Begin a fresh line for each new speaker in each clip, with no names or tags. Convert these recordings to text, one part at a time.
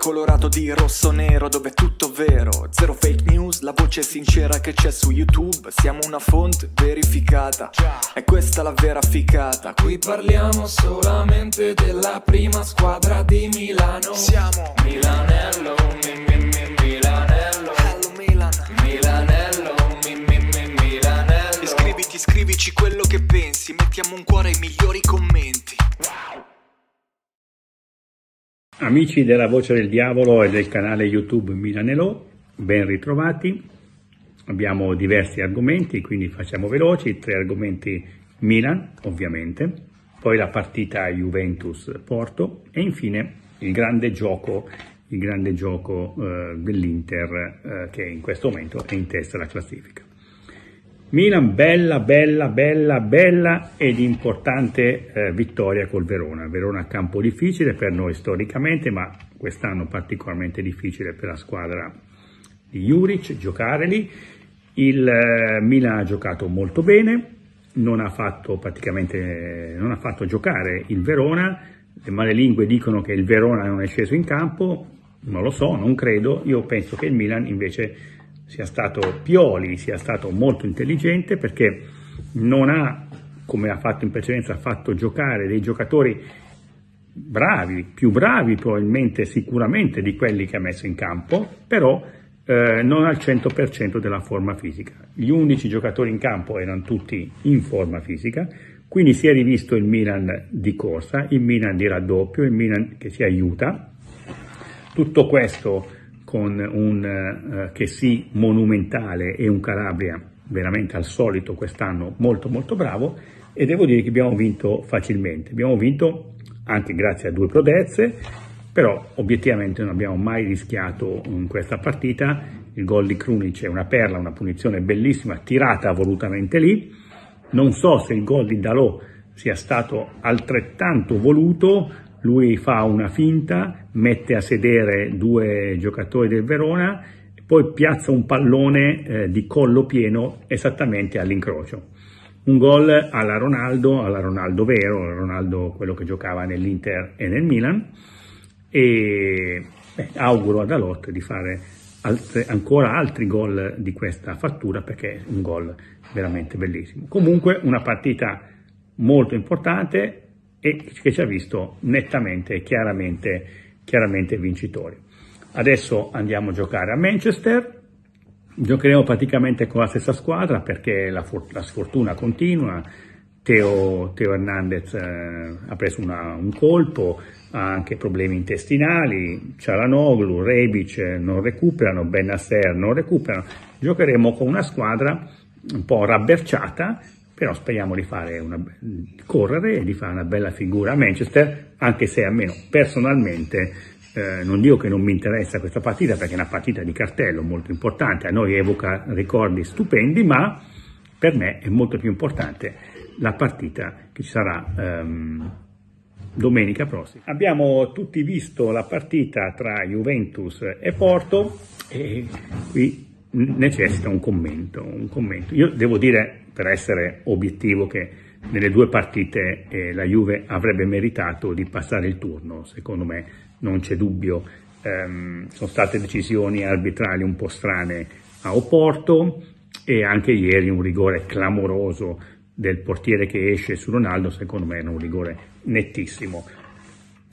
colorato di rosso-nero dove è tutto vero Zero fake news, la voce sincera che c'è su YouTube Siamo una fonte verificata, è questa la vera ficata Qui parliamo solamente della prima squadra di Milano Siamo Milanello, mi, mi, mi, Milanello Hello Milan Milanello, mi, mi, mi, Milanello Iscriviti, scrivici quello che pensi Mettiamo un cuore ai migliori commenti wow. Amici della Voce del Diavolo e del canale YouTube Milanello, ben ritrovati. Abbiamo diversi argomenti, quindi facciamo veloci, tre argomenti Milan, ovviamente, poi la partita Juventus-Porto e infine il grande gioco, il grande gioco eh, dell'Inter eh, che in questo momento è in testa alla classifica. Milan bella, bella, bella, bella ed importante eh, vittoria col Verona. Verona campo difficile per noi storicamente, ma quest'anno particolarmente difficile per la squadra di Juric giocare lì. Il eh, Milan ha giocato molto bene, non ha fatto praticamente non ha fatto giocare il Verona, le male lingue dicono che il Verona non è sceso in campo, non lo so, non credo, io penso che il Milan invece sia stato Pioli, sia stato molto intelligente perché non ha, come ha fatto in precedenza, fatto giocare dei giocatori bravi, più bravi probabilmente sicuramente di quelli che ha messo in campo, però eh, non al 100% della forma fisica. Gli 11 giocatori in campo erano tutti in forma fisica, quindi si è rivisto il Milan di corsa, il Milan di raddoppio, il Milan che si aiuta. Tutto questo con un eh, che sì monumentale e un Calabria veramente al solito quest'anno molto molto bravo e devo dire che abbiamo vinto facilmente. Abbiamo vinto anche grazie a due prodezze, però obiettivamente non abbiamo mai rischiato in mm, questa partita. Il gol di Krunic è una perla, una punizione bellissima, tirata volutamente lì. Non so se il gol di Dalò sia stato altrettanto voluto, lui fa una finta, mette a sedere due giocatori del Verona, poi piazza un pallone eh, di collo pieno esattamente all'incrocio. Un gol alla Ronaldo, alla Ronaldo vero, Ronaldo quello che giocava nell'Inter e nel Milan, e beh, auguro ad Alot di fare altre, ancora altri gol di questa fattura perché è un gol veramente bellissimo. Comunque una partita molto importante, e che ci ha visto nettamente e chiaramente, chiaramente vincitori. Adesso andiamo a giocare a Manchester, giocheremo praticamente con la stessa squadra perché la, la sfortuna continua, Teo, Teo Hernandez eh, ha preso una, un colpo, ha anche problemi intestinali, Cialanoglu, Rebic eh, non recuperano, Benasser non recuperano, giocheremo con una squadra un po' rabberciata però speriamo di una, correre e di fare una bella figura a Manchester, anche se almeno personalmente eh, non dico che non mi interessa questa partita perché è una partita di cartello molto importante, a noi evoca ricordi stupendi, ma per me è molto più importante la partita che ci sarà ehm, domenica prossima. Abbiamo tutti visto la partita tra Juventus e Porto e qui necessita un commento, un commento. Io devo dire per essere obiettivo che nelle due partite eh, la Juve avrebbe meritato di passare il turno, secondo me non c'è dubbio, ehm, sono state decisioni arbitrali un po' strane a Oporto e anche ieri un rigore clamoroso del portiere che esce su Ronaldo, secondo me era un rigore nettissimo.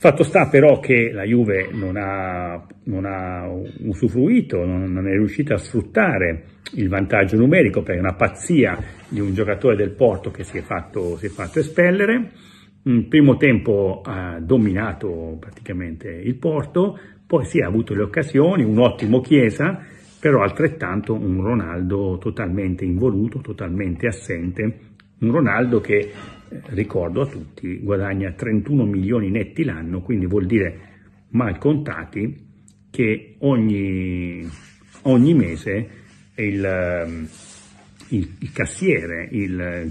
Fatto sta però che la Juve non ha, non ha usufruito, non, non, è riuscita a sfruttare il vantaggio numerico per una pazzia di un giocatore del Porto che si è fatto, si è fatto espellere. In primo tempo ha dominato praticamente il Porto, poi si sì, ha avuto le occasioni, un ottimo Chiesa, però altrettanto un Ronaldo totalmente involuto, totalmente assente un Ronaldo che, eh, ricordo a tutti, guadagna 31 milioni netti l'anno, quindi vuol dire mal contati che ogni, ogni mese il, ehm, il, il cassiere, il,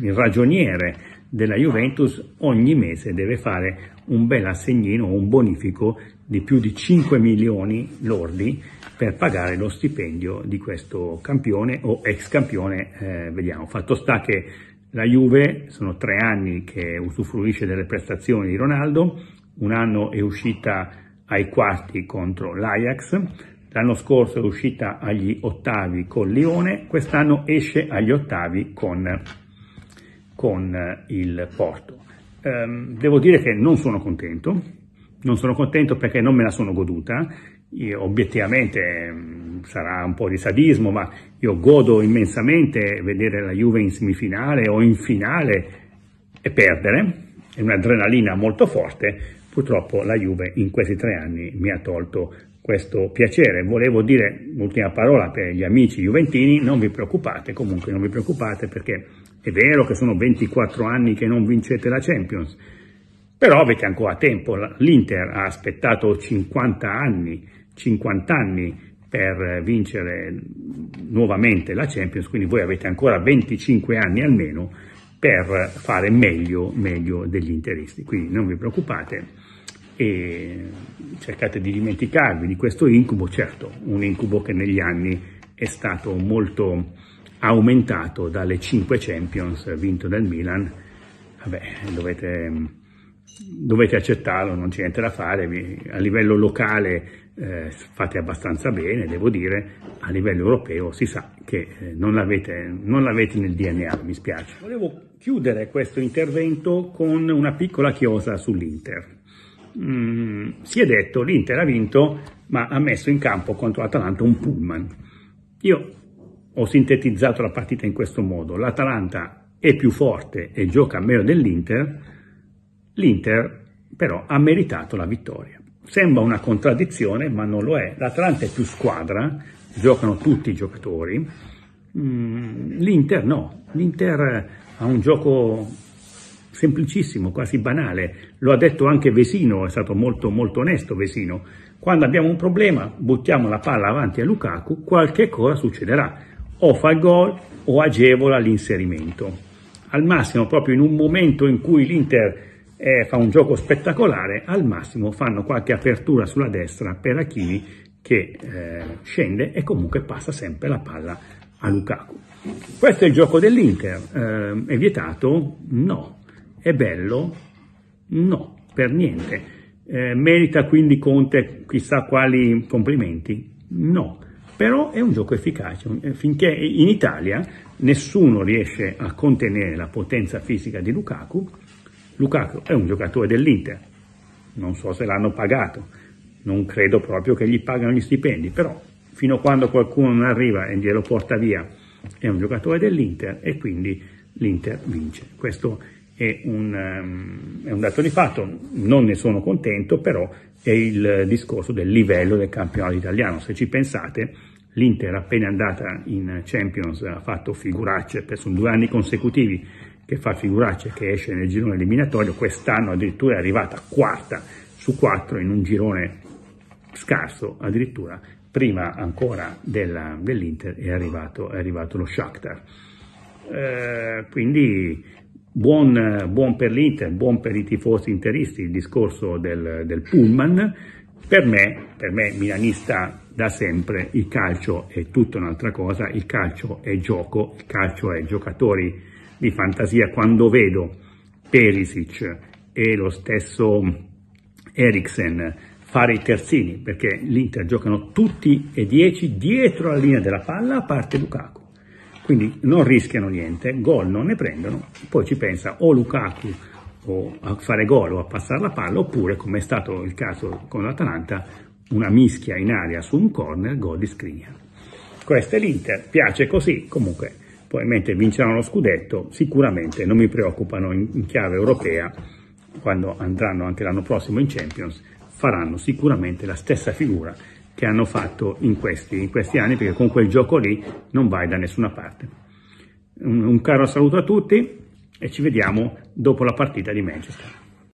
il ragioniere della Juventus ogni mese deve fare un bel assegnino, un bonifico di più di 5 milioni lordi per pagare lo stipendio di questo campione o ex campione, eh, vediamo. Fatto sta che la Juve sono tre anni che usufruisce delle prestazioni di Ronaldo, un anno è uscita ai quarti contro l'Ajax, l'anno scorso è uscita agli ottavi con Lione, quest'anno esce agli ottavi con con eh, il porto. Um, devo dire che non sono contento, non sono contento perché non me la sono goduta, io, obiettivamente ehm, sarà un po' di sadismo, ma io godo immensamente vedere la Juve in semifinale o in finale e perdere, è un'adrenalina molto forte, purtroppo la Juve in questi tre anni mi ha tolto questo piacere. Volevo dire un'ultima parola per gli amici juventini, non vi preoccupate, comunque non vi preoccupate perché è vero che sono 24 anni che non vincete la Champions, però avete ancora tempo. L'Inter ha aspettato 50 anni, 50 anni per vincere nuovamente la Champions, quindi voi avete ancora 25 anni almeno per fare meglio, meglio degli interisti. Quindi non vi preoccupate e cercate di dimenticarvi di questo incubo, certo, un incubo che negli anni è stato molto aumentato dalle 5 Champions vinto dal Milan, vabbè, dovete, dovete accettarlo, non c'è niente da fare, a livello locale eh, fate abbastanza bene, devo dire, a livello europeo si sa che eh, non l'avete nel DNA, mi spiace. Volevo chiudere questo intervento con una piccola chiosa sull'Inter. Mm, si è detto l'Inter ha vinto ma ha messo in campo contro l'Atalanta un pullman. Io ho sintetizzato la partita in questo modo. L'Atalanta è più forte e gioca meno dell'Inter, l'Inter però ha meritato la vittoria. Sembra una contraddizione, ma non lo è. L'Atalanta è più squadra, giocano tutti i giocatori. Mm, L'Inter no, l'Inter ha un gioco semplicissimo, quasi banale. Lo ha detto anche Vesino, è stato molto molto onesto Vesino. Quando abbiamo un problema, buttiamo la palla avanti a Lukaku, qualche cosa succederà o fa il gol o agevola l'inserimento. Al massimo, proprio in un momento in cui l'Inter eh, fa un gioco spettacolare, al massimo fanno qualche apertura sulla destra per Achini che eh, scende e comunque passa sempre la palla a Lukaku. Questo è il gioco dell'Inter, eh, è vietato? No. È bello? No, per niente. Eh, merita quindi Conte chissà quali complimenti? No però è un gioco efficace, finché in Italia nessuno riesce a contenere la potenza fisica di Lukaku, Lukaku è un giocatore dell'Inter, non so se l'hanno pagato, non credo proprio che gli pagano gli stipendi, però fino a quando qualcuno non arriva e glielo porta via è un giocatore dell'Inter e quindi l'Inter vince. Questo è un, um, è un dato di fatto, non ne sono contento, però è il discorso del livello del campionato italiano. Se ci pensate, l'Inter appena andata in Champions ha fatto figuracce, per sono due anni consecutivi che fa figuracce, che esce nel girone eliminatorio, quest'anno addirittura è arrivata quarta su quattro in un girone scarso, addirittura prima ancora dell'Inter è, arrivato, è arrivato lo Shakhtar. Eh, quindi Buon, buon, per l'Inter, buon per i tifosi interisti il discorso del, del pullman. Per me, per me, milanista da sempre, il calcio è tutta un'altra cosa, il calcio è gioco, il calcio è giocatori di fantasia. Quando vedo Perisic e lo stesso Eriksen fare i terzini, perché l'Inter giocano tutti e dieci dietro la linea della palla, a parte Lukaku quindi non rischiano niente, gol non ne prendono, poi ci pensa o Lukaku o a fare gol o a passare la palla, oppure, come è stato il caso con l'Atalanta, una mischia in aria su un corner, gol di Skriniar. Questa è l'Inter, piace così, comunque poi mentre vinceranno lo scudetto sicuramente non mi preoccupano in chiave europea, quando andranno anche l'anno prossimo in Champions, faranno sicuramente la stessa figura che hanno fatto in questi, in questi anni, perché con quel gioco lì non vai da nessuna parte. Un, un caro saluto a tutti e ci vediamo dopo la partita di Manchester.